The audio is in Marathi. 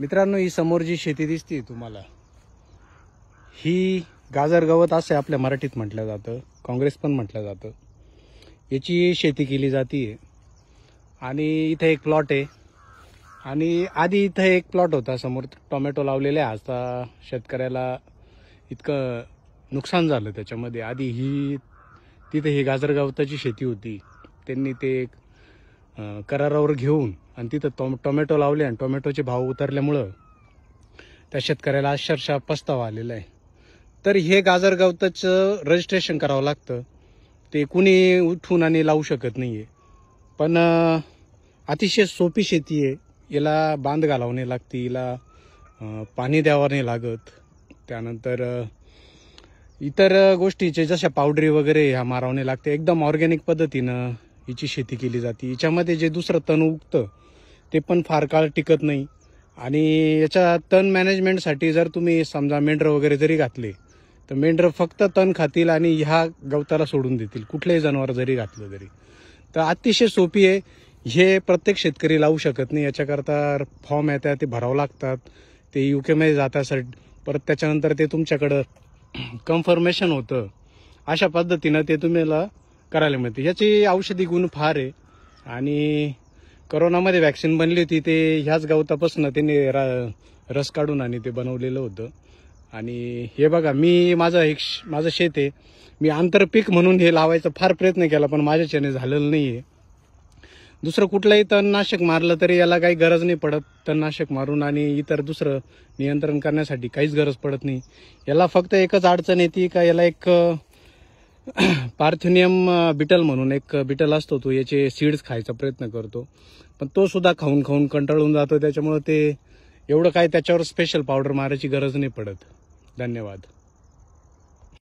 मित्रांनो ही समोर जी शेती दिसते तुम्हाला ही गाजर गवत असे आपल्या मराठीत म्हटलं जातं काँग्रेस पण म्हटलं जातं याची शेती केली जाते आणि इथं एक प्लॉट आहे आणि आधी इथं एक प्लॉट होता समोर टोमॅटो लावलेले आता शेतकऱ्याला इतकं नुकसान झालं त्याच्यामध्ये आधी ही तिथे ही गाजर गवताची शेती होती त्यांनी ते करारावर घेऊन आणि तिथं टोमॅटो लावले आणि टोमॅटोचे भाव उतरल्यामुळं त्या शेतकऱ्याला अक्षरशः पस्तावा आलेला आहे तर हे गाजर गवताचं रजिस्ट्रेशन करावं लागतं ते कुणी उठून आणि लावू शकत नाही आहे पण अतिशय सोपी शेती आहे याला बांध लावणे लागते हिला पाणी द्यावं नाही लागत त्यानंतर इतर गोष्टीचे जशा पावडरी वगैरे ह्या मारावणे लागते एकदम ऑर्गॅनिक पद्धतीनं हिची शेती केली जाते याच्यामध्ये जे दुसरं तण उगतं ते पण फार काळ टिकत नाही आणि याच्या तण मॅनेजमेंटसाठी जर तुम्ही समजा मेंढर वगैरे जरी घातले तर मेंढरं फक्त तण खातील आणि ह्या गवताला सोडून देतील कुठलेही जनावर जरी घातलं तरी तर अतिशय सोपी आहे हे प्रत्येक शेतकरी लावू शकत नाही याच्याकरता फॉर्म येतात ते भरावं लागतात ते यू केमध्ये जातात परत त्याच्यानंतर ते तुमच्याकडं कन्फर्मेशन होतं अशा पद्धतीनं ते तुम्हाला करायला मिळते याची औषधी गुण फार आहे आणि करोनामध्ये व्हॅक्सिन बनली होती ते ह्याच गवतापासून त्यांनी रस काढून आणि ते बनवलेलं होतं आणि हे बघा मी माझं एक माझं शेत आहे मी आंतरपीक म्हणून हे लावायचा फार प्रयत्न केला पण माझ्याच्याने झालेलं नाही आहे दुसरं कुठलंही तणनाशक मारलं तरी याला काही गरज नाही पडत तणनाशक मारून आणि इतर दुसरं नियंत्रण करण्यासाठी काहीच गरज पडत नाही याला फक्त एकच अडचण येते का याला एक पार्थिनियम बिटल म्हणून एक बिटल असतो तो याचे सीड्स खायचा प्रयत्न करतो पण तो सुद्धा खाऊन खाऊन कंटाळून जातो त्याच्यामुळं ते एवढं काय त्याच्यावर स्पेशल पावडर मारायची गरज नाही पडत धन्यवाद